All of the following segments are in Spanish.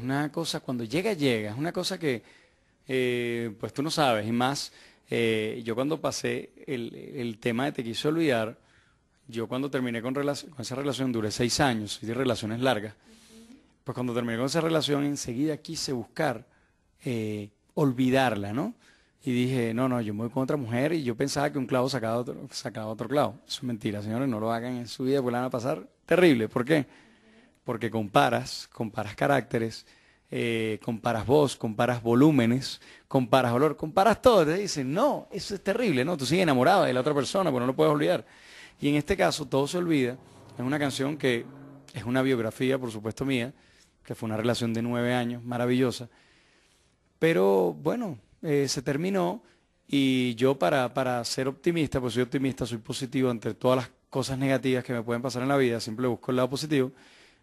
Es una cosa, cuando llega, llega, es una cosa que, eh, pues tú no sabes, y más, eh, yo cuando pasé el, tema de te quise olvidar, yo cuando terminé con, con esa relación, duré seis años, y de relaciones largas, pues cuando terminé con esa relación, enseguida quise buscar eh, olvidarla, ¿no? Y dije, no, no, yo me voy con otra mujer y yo pensaba que un clavo sacaba otro, otro clavo. Eso es mentira, señores, no lo hagan en su vida porque la van a pasar terrible. ¿Por qué? porque comparas, comparas caracteres, eh, comparas voz, comparas volúmenes, comparas olor, comparas todo. Te dicen, no, eso es terrible, no, tú sigues enamorado de la otra persona, pues no lo puedes olvidar. Y en este caso, Todo se olvida, es una canción que es una biografía, por supuesto, mía, que fue una relación de nueve años, maravillosa. Pero bueno, eh, se terminó y yo para, para ser optimista, pues soy optimista, soy positivo ante todas las cosas negativas que me pueden pasar en la vida, siempre busco el lado positivo.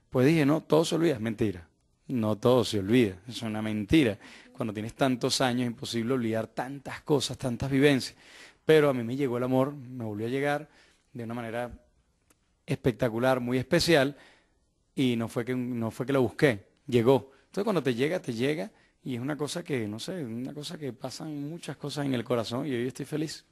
Pues dije, no, todo se olvida, es mentira. No todo se olvida, es una mentira. Cuando tienes tantos años es imposible olvidar tantas cosas, tantas vivencias. Pero a mí me llegó el amor, me volvió a llegar de una manera espectacular, muy especial, y no fue que, no fue que lo busqué, llegó. Entonces cuando te llega, te llega, y es una cosa que, no sé, una cosa que pasan muchas cosas en el corazón y hoy estoy feliz.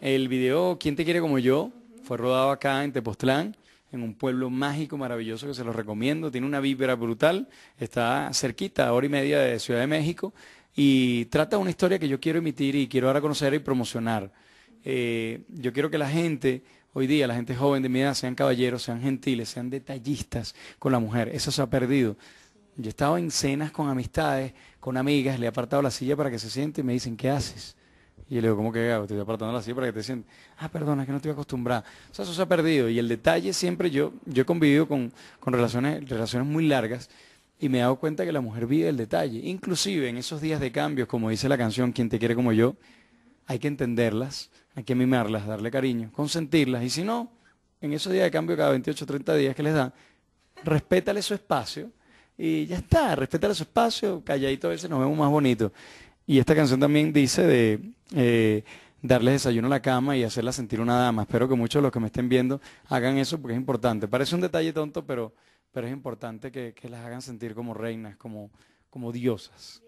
El video ¿Quién te quiere como yo? fue rodado acá en Tepoztlán en un pueblo mágico, maravilloso, que se los recomiendo. Tiene una vibra brutal, está cerquita, a hora y media de Ciudad de México, y trata una historia que yo quiero emitir y quiero ahora conocer y promocionar. Eh, yo quiero que la gente, hoy día, la gente joven de mi edad, sean caballeros, sean gentiles, sean detallistas con la mujer. Eso se ha perdido. Yo he estado en cenas con amistades, con amigas, le he apartado la silla para que se siente y me dicen, ¿qué haces? Y le digo, ¿cómo que hago? Te estoy apartando silla para que te sientes. Ah, perdona, es que no estoy acostumbrada. O sea, eso se ha perdido. Y el detalle siempre yo, yo he convivido con, relaciones, relaciones muy largas y me he dado cuenta que la mujer vive el detalle. Inclusive en esos días de cambios, como dice la canción, quien te quiere como yo, hay que entenderlas, hay que mimarlas, darle cariño, consentirlas. Y si no, en esos días de cambio, cada 28 o 30 días que les da, respétale su espacio y ya está, respétale su espacio, calladito a veces nos vemos más bonitos. Y esta canción también dice de eh, darles desayuno a la cama y hacerla sentir una dama. Espero que muchos de los que me estén viendo hagan eso porque es importante. Parece un detalle tonto, pero, pero es importante que, que las hagan sentir como reinas, como, como diosas.